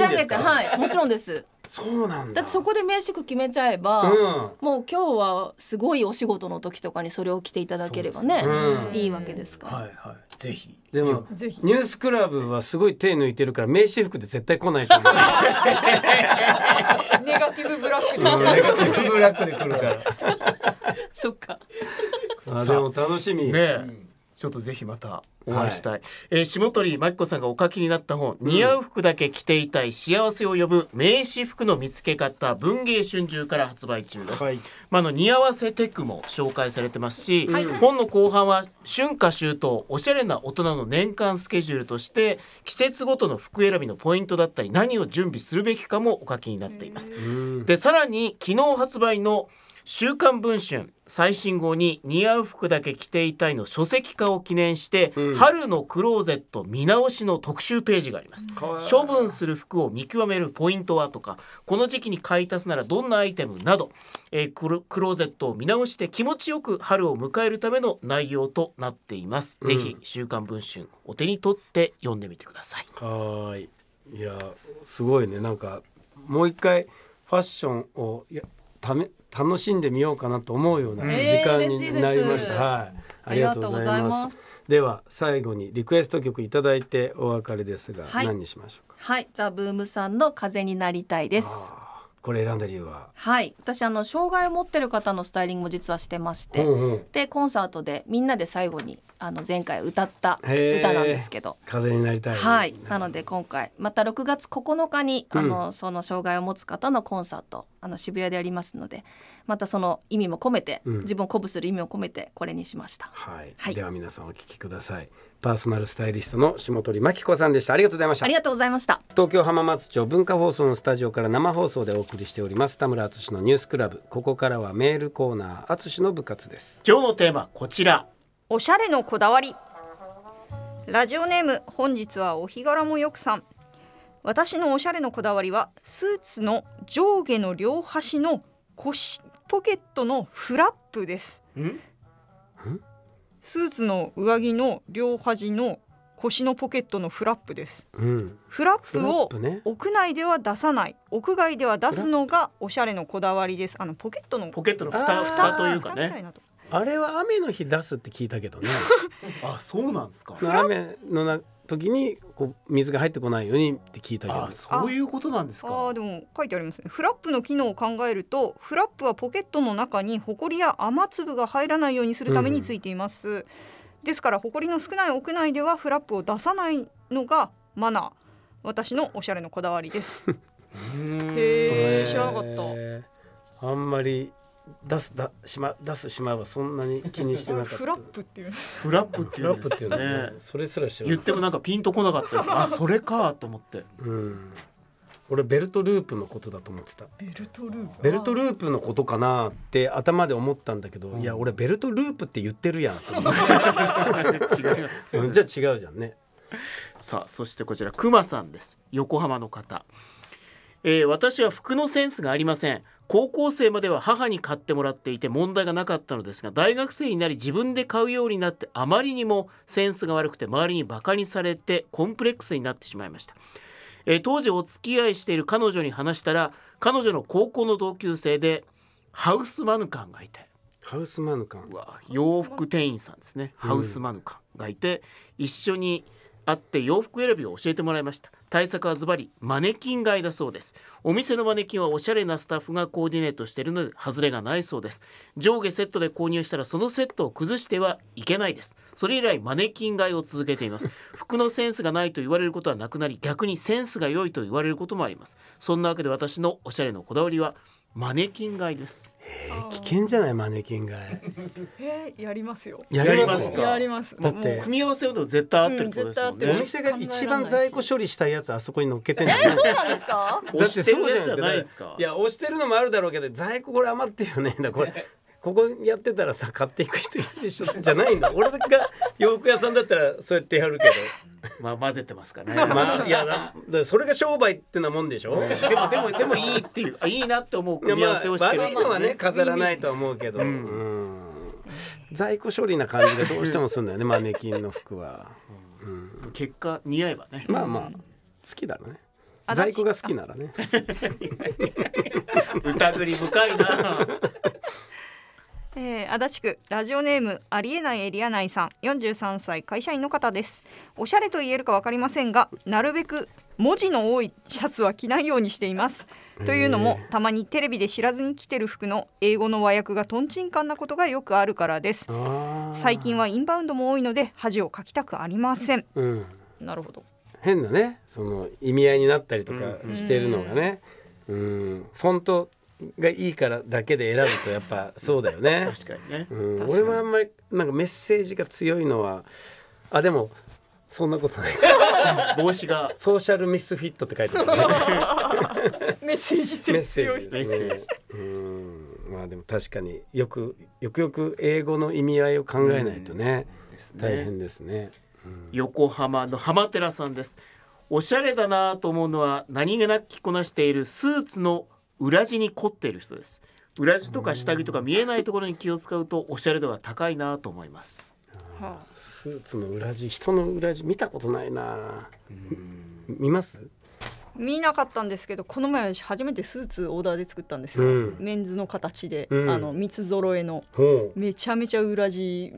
上げてはいもちろんですそうなんだだってそこで名刺決めちゃえば、うん、もう今日はすごいお仕事の時とかにそれを着ていただければね、うん、いいわけですから。はいはい、ぜひでもニュースクラブはすごい手抜いてるから名刺服で絶対来ないと思う。ネガティブブラックで、うん、ネガティブブラックで来るから。そっか。あでも楽しみ。ね、ちょっとぜひまた。お会いしたい、はい、えー、下鳥真紀子さんがお書きになった本、うん、似合う服だけ着ていたい幸せを呼ぶ名刺服の見つけ方文芸春秋から発売中です、はい、まあ、あの似合わせテクも紹介されてますし、はい、本の後半は春夏秋冬おしゃれな大人の年間スケジュールとして季節ごとの服選びのポイントだったり何を準備するべきかもお書きになっています、でさらに昨日発売の「週刊文春最新号に似合う服だけ着ていたいの書籍化を記念して、うん、春のクローゼット見直しの特集ページがあります、処分する服を見極めるポイントはとかこの時期に買い足すならどんなアイテムなど、えー、クローゼットを見直して気持ちよく春を迎えるための内容となっています、うん、ぜひ週刊文春お手に取って読んでみてくださいはいいやすごいねなんかもう一回ファッションをやため楽しんでみようかなと思うような時間になりました。えー、はい、ありがとうございます。では最後にリクエスト曲いただいてお別れですが、はい、何にしましょうか。はい、じザブームさんの風になりたいです。これ選んだ理由ははい私あの障害を持ってる方のスタイリングも実はしてまして、うんうん、でコンサートでみんなで最後にあの前回歌った歌なんですけど「風になりたい」はいなので今回また6月9日にあの、うん、その障害を持つ方のコンサートあの渋谷でやりますのでまたその意味も込めて、うん、自分を鼓舞する意味を込めてこれにしました、はい、はい、では皆さんお聞きくださいパーソナルスタイリストの下鳥真紀子さんでしたありがとうございましたありがとうございました東京浜松町文化放送のスタジオから生放送でお送りしております田村敦のニュースクラブここからはメールコーナー敦の部活です今日のテーマこちらおしゃれのこだわりラジオネーム本日はお日柄もよくさん私のおしゃれのこだわりはスーツの上下の両端の腰ポケットのフラップです。スーツの上着の両端の腰のポケットのフラップです、うん、フラップを屋内では出さない、屋外では出すのがおしゃれのこだわりですあのポケットのポケットの蓋蓋というかねあれは雨の日出すって聞いたけどね あそうなんですか雨のな時にこう水が入ってこないようにって聞いたりあそういうことなんですかあでも書いてありますねフラップの機能を考えるとフラップはポケットの中にホコリや雨粒が入らないようにするためについています、うん、ですからホコリの少ない屋内ではフラップを出さないのがマナー私のおしゃれのこだわりです へえ知らなかったあんまり出すだしま出すしまはそんなに気にしてなかった。フラップっていう。フラップっていう。フラップっていうね。それすら知ら言ってもなんかピンとこなかったです。あそれかと思って。うん。俺ベルトループのことだと思ってたベルトループベルトループのことかなって頭で思ったんだけど、うん、いや俺ベルトループって言ってるやん 違うじゃあ違うじゃんねさあそしてこちらくまさんです横浜の方えー、私は服のセンスがありません高校生までは母に買ってもらっていて問題がなかったのですが大学生になり自分で買うようになってあまりにもセンスが悪くて周りにバカにされてコンプレックスになってしまいました、えー、当時お付き合いしている彼女に話したら彼女の高校の同級生でハウスマヌカンがいてハウスマヌカン洋服店員さんですね、ハウスマヌカンがいて一緒に会って洋服選びを教えてもらいました対策はズバリマネキン買いだそうですお店のマネキンはおしゃれなスタッフがコーディネートしているので外れがないそうです上下セットで購入したらそのセットを崩してはいけないですそれ以来マネキン買いを続けています 服のセンスがないと言われることはなくなり逆にセンスが良いと言われることもありますそんなわけで私のおしゃれのこだわりはマネキン買いですえー、危険じゃないマネキン買いえー、やりますよやりますかやりますだって組み合わせると絶対合ってることですもんね、うん、お店が一番在庫処理したいやつあそこに乗っけてんえー、そうなんですかだってそうじゃないですかいや押してるのもあるだろうけど在庫これ余ってるよねだこれここやってたらさ買っていく人いるでしょじゃないんだ俺が洋服屋さんだったらそうやってやるけどまあ混ぜてますかね まあいやそれが商売ってなもんでしょ、ね、でもでもでもいいっていういいなって思う組み合わせをしてる、まあ、悪いのはね飾らないと思うけど、うん、うん在庫処理な感じでどうしてもするんだよねマネキンの服は、うん、結果似合えばねまあまあ好きだね在庫が好きならね 疑り深いなえー、足立区ラジオネームありえないエリア内さん43歳会社員の方ですおしゃれと言えるか分かりませんがなるべく文字の多いシャツは着ないようにしていますというのもたまにテレビで知らずに着てる服の英語の和訳がとんちんかんなことがよくあるからです最近はインバウンドも多いので恥をかきたくありません、うん、なるほど変なねその意味合いになったりとかしてるのがね、うん、フォントがいいからだけで選ぶとやっぱそうだよね 確かにね、うん、俺はあんまりなんかメッセージが強いのはあでもそんなことない 帽子がソーシャルミスフィットって書いてある、ね、メッセージ性強いメッセージ、ね、うんまあでも確かによくよくよく英語の意味合いを考えないとね、うん、大変ですね、うん、横浜の浜寺さんですおしゃれだなと思うのは何気なく着こなしているスーツの裏地に凝っている人です裏地とか下着とか見えないところに気を使うとおしゃれ度が高いなと思います、はあ、スーツの裏地人の裏地見たことないな見ます見なかったんですけどこの前初めてスーツオーダーで作ったんですよ、うん、メンズの形で、うん、あの三つ揃えのめちゃめちゃ裏地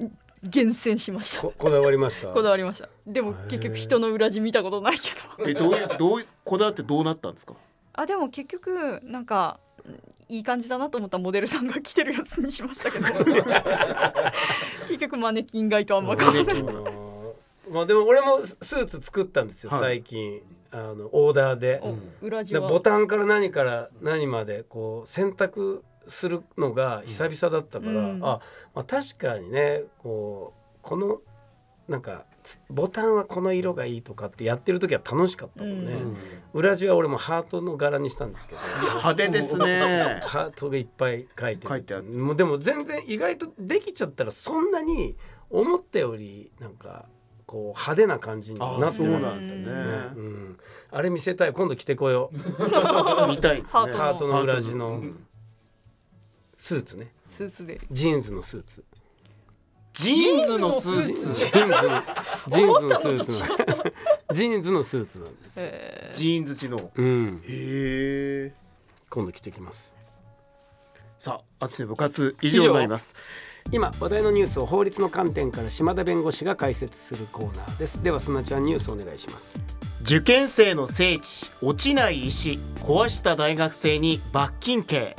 厳選しました こだわりましたこだわりましたでも結局人の裏地見たことないけどえどういどうこだわってどうなったんですかあでも結局なんかいい感じだなと思ったモデルさんが来てるやつにしましたけど 結局マネキン外いとあんま変わらない。まあでも俺もスーツ作ったんですよ、はい、最近あのオーダーで、うん、ボタンから何から何までこう選択するのが久々だったから、うん、あ、まあ、確かにねこうこのなんかボタンはこの色がいいとかってやってる時は楽しかったもんね、うん、裏地は俺もハートの柄にしたんですけど派手ですねハートがいっぱい書いて書てもうでも全然意外とできちゃったらそんなに思ったよりなんかこう派手な感じになってるんですね、うん、あれ見せたい今度着てこよう 見たいですねハートの裏地のスーツねスーツでジーンズのスーツジーンズのスーツジーンズジーンズのスーツジーンズのスーツなんですジーンズ知能うんへえ今度着てきますさああ淳部活以上になります今話題のニュースを法律の観点から島田弁護士が解説するコーナーですではすなちゃんニュースお願いします受験生の聖地落ちない石壊した大学生に罰金刑、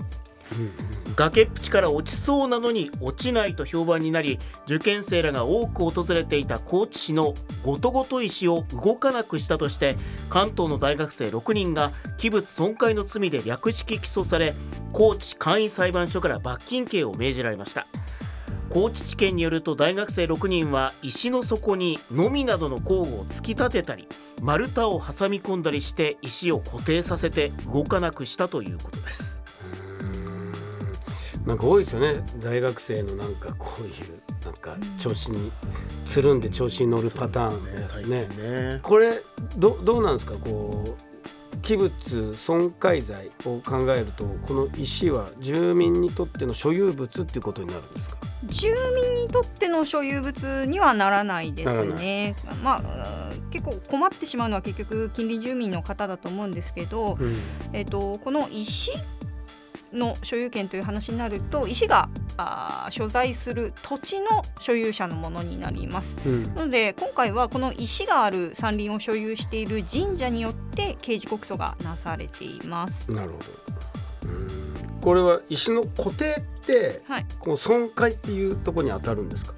うん崖っぷちから落ちそうなのに落ちないと評判になり受験生らが多く訪れていた高知市のごとごと石を動かなくしたとして関東の大学生6人が器物損壊の罪で略式起訴され高知簡易裁判所から罰金刑を命じられました高知地検によると大学生6人は石の底にのみなどの工具を突き立てたり丸太を挟み込んだりして石を固定させて動かなくしたということですなんか多いですよね大学生のなんかこういうなんか調子につるんで調子に乗るパターンですね。ねねこれどどうなんですかこう器物損壊罪を考えるとこの石は住民にとっての所有物っていうことになるんですか住民にとっての所有物にはならないですね。まあ結構困ってしまうのは結局近隣住民の方だと思うんですけど、うん、えっとこの石の所有権という話になると石があ所在する土地の所有者のものになります、うん、なので今回はこの石がある山林を所有している神社によって刑事告訴がなされていますなるほどこれは石の固定って、はい、この損壊っていうところに当たるんですか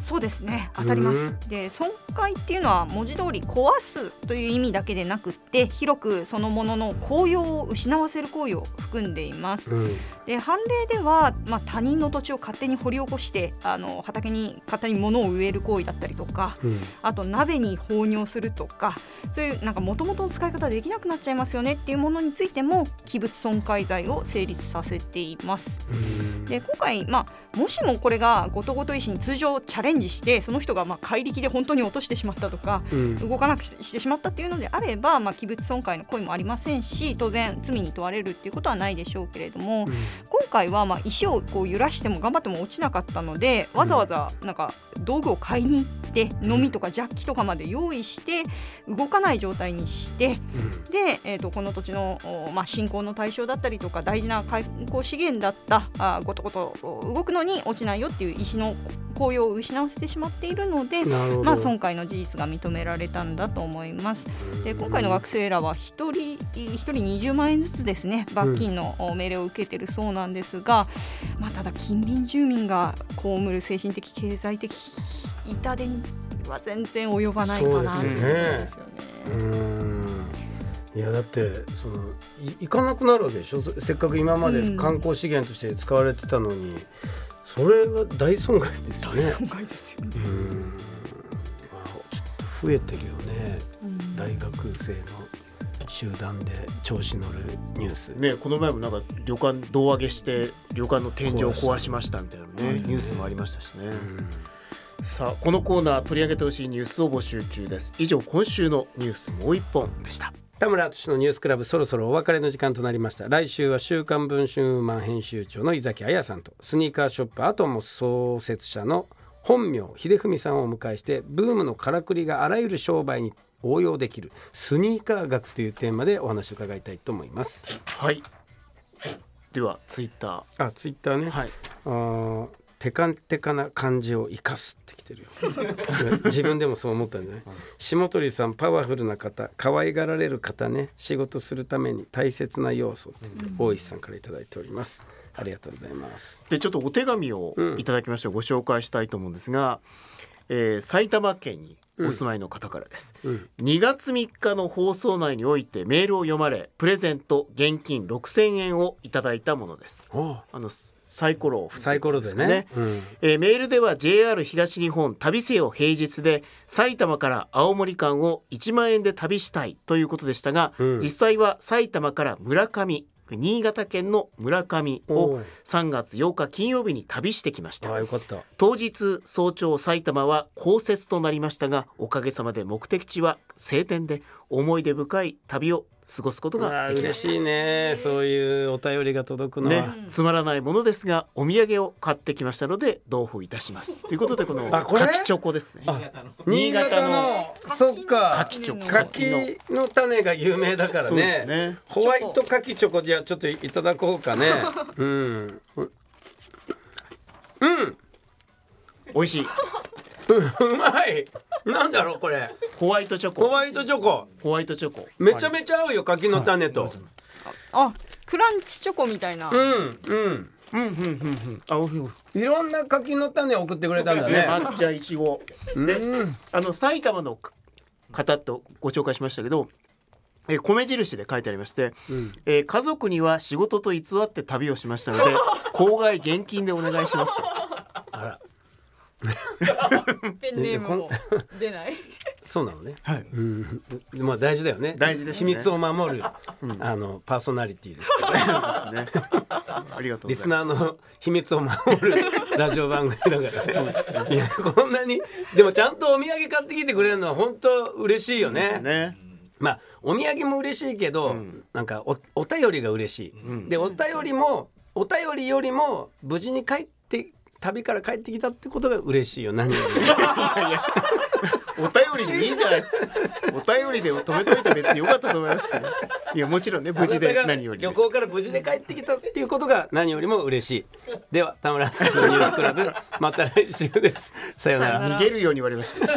そうですね当たりますで損壊っていうのは文字通り壊すという意味だけでなくって広くそのものの効用を失わせる行為を含んでいます、うん、で判例では、まあ、他人の土地を勝手に掘り起こしてあの畑に勝手に物を植える行為だったりとか、うん、あと鍋に放尿するとかそういうなんかもともとの使い方できなくなっちゃいますよねっていうものについても器物損壊罪を成立させています。うん、で今回、まあ、もしもこれがごとごと医師に通常チャレンジしてその人がまあ怪力で本当に落としてしまったとか、うん、動かなくしてしまったっていうのであれば、まあ、器物損壊の行為もありませんし当然罪に問われるっていうことはないでしょうけれども。今回はまあ石をこう揺らしても頑張っても落ちなかったのでわざわざなんか道具を買いに行ってのみとかジャッキとかまで用意して動かない状態にして、で、えー、とこの土地の、まあ、信仰の対象だったりとか大事な開口資源だったあごとごと動くのに落ちないよっていう石の効用を失わせてしまっているので、まあ、損壊の事実が認められたんだと思います。で今回の学生らは1人 ,1 人20万円ずつですね罰金の命令を受けてるそうそうなんですが、まあ、ただ近隣住民が被る精神的経済的痛手には全然及ばないかなとうですよね。いやだってその行かなくなるわけでしょせっかく今まで観光資源として使われてたのに、うん、それが大損害ですよね。大損害ですよね、まあ、ちょっと増えてるよね、うん、大学生の集団で調子乗るニュース、ね、この前もなんか旅館胴上げして旅館の天井を壊しましたみたいなね、ニュースもありましたしね、さあこのコーナー取り上げてほしいニュースを募集中です以上今週のニュースもう一本でした田村敦のニュースクラブそろそろお別れの時間となりました来週は週刊文春ウーマン編集長の伊崎彩さんとスニーカーショップアトム創設者の本名秀文さんをお迎えしてブームのからくりがあらゆる商売に応用できるスニーカー学というテーマでお話を伺いたいと思います。はいではツイッターあツイッターね、はい、あテカテカな感じを生かすってきてるよ 自分でもそう思ったんじゃない、下鳥さんパワフルな方可愛がられる方ね仕事するために大切な要素って、うん、大石さんから頂いておりますありがとうございますでちょっとお手紙をいただきましょてご紹介したいと思うんですが、うえー、埼玉県にお住まいの方からです、うん、2月3日の放送内においてメールを読まれプレゼント現金6000円をいただいたものですあのサイコロを振って、ね、サイコロでね、うん、えー、メールでは JR 東日本旅せよ平日で埼玉から青森間を1万円で旅したいということでしたが、うん、実際は埼玉から村上新潟県の村上を3月8日金曜日に旅してきました当日早朝埼玉は降雪となりましたがおかげさまで目的地は晴天で思い出深い旅を過ごすことができまし嬉しいねそういうお便りが届くのね、つまらないものですがお土産を買ってきましたので同封いたしますということでこのあこ柿チョコですね新潟のそっか柿チョコ柿の種が有名だからでねすねホワイト柿チョコじゃちょっといただこうかねうんうん美味しいうまいなんだろうこれホワイトチョコホワイトチョコホワイトチョコめちゃめちゃ合うよ柿の種と、はい、あクランチチョコみたいなうんうんうんうんうんうんあおいろんな柿の種送ってくれたんだね抹茶いちごで、あの埼玉の方とご紹介しましたけどえ米印で書いてありまして、うん、えー、家族には仕事と偽って旅をしましたので公害現金でお願いしますと ペンネームも出ない。そうなのね。はい。うん、まあ大事だよね。大事です、ね、秘密を守る、うん、あのパーソナリティです。そうですね。ありがとうリスナーの秘密を守るラジオ番組だから、ね。いやこんなにでもちゃんとお土産買ってきてくれるのは本当嬉しいよね。ね。まあお土産も嬉しいけど、うん、なんかおお便りが嬉しい。うん、でお便りもお便りよりも無事に帰って旅から帰ってきたってことが嬉しいよ何より お便りでいいじゃないですかお便りで止めといて別に良かったと思いますけどいやもちろんね無事で何より旅行から無事で帰ってきたっていうことが何よりも嬉しいでは田村淳のニュースクラブまた来週ですさよなら逃げるように言われました